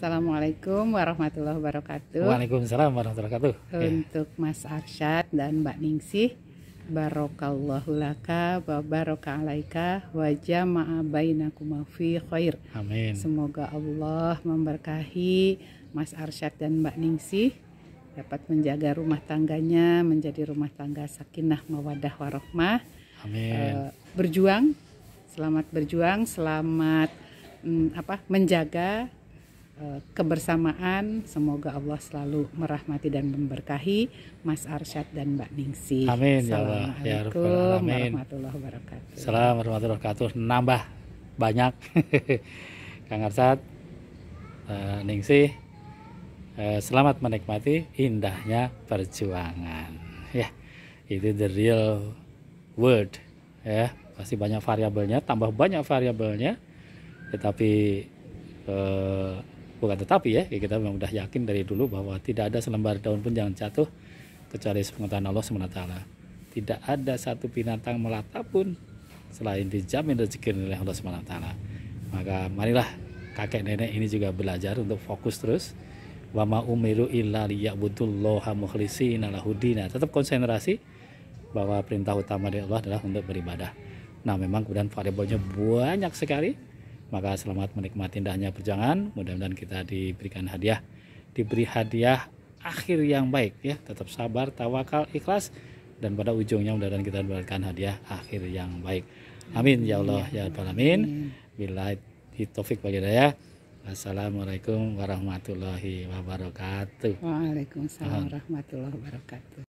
Assalamualaikum warahmatullahi wabarakatuh. Waalaikumsalam warahmatullahi wabarakatuh. Untuk ya. Mas Arsyad dan Mbak Ningsih, barokallahu laka wa baraka alaika wa jama'a bainakum fi khair. Amin. Semoga Allah memberkahi Mas Arsyad dan Mbak Ningsih dapat menjaga rumah tangganya menjadi rumah tangga sakinah mawadah warohmah. Amin. E, berjuang, selamat berjuang, selamat mm, apa menjaga Eh, kebersamaan. Semoga Allah selalu merahmati dan memberkahi Mas Arsyad dan Mbak Ningsi. Amin ya Allah. Ya Rabbal Alamin. warahmatullahi wabarakatuh. Salam warahmatullahi wabarakatuh. Nambah banyak. Kang Arsyad, uh, Ningsi, uh, selamat menikmati indahnya perjuangan. Ya, itu the real world. Ya, pasti banyak variabelnya, tambah banyak variabelnya. Tetapi uh, bukan tetapi ya kita memang sudah yakin dari dulu bahwa tidak ada selembar daun pun yang jatuh kecuali sepengetahuan Allah SWT tidak ada satu binatang melata pun selain dijamin rezeki oleh Allah SWT maka marilah kakek nenek ini juga belajar untuk fokus terus wa ma umiru illa liya'budulloha mukhlishina lahudina tetap konsentrasi bahwa perintah utama dari Allah adalah untuk beribadah nah memang kemudian variabelnya banyak sekali maka selamat menikmati indahnya perjalanan Mudah-mudahan kita diberikan hadiah, diberi hadiah akhir yang baik ya. Tetap sabar, tawakal, ikhlas dan pada ujungnya mudah-mudahan kita diberikan hadiah akhir yang baik. Amin ya Allah ya rabbal amin Bila taufik bagi daya Assalamualaikum warahmatullahi wabarakatuh. Waalaikumsalam warahmatullahi wabarakatuh.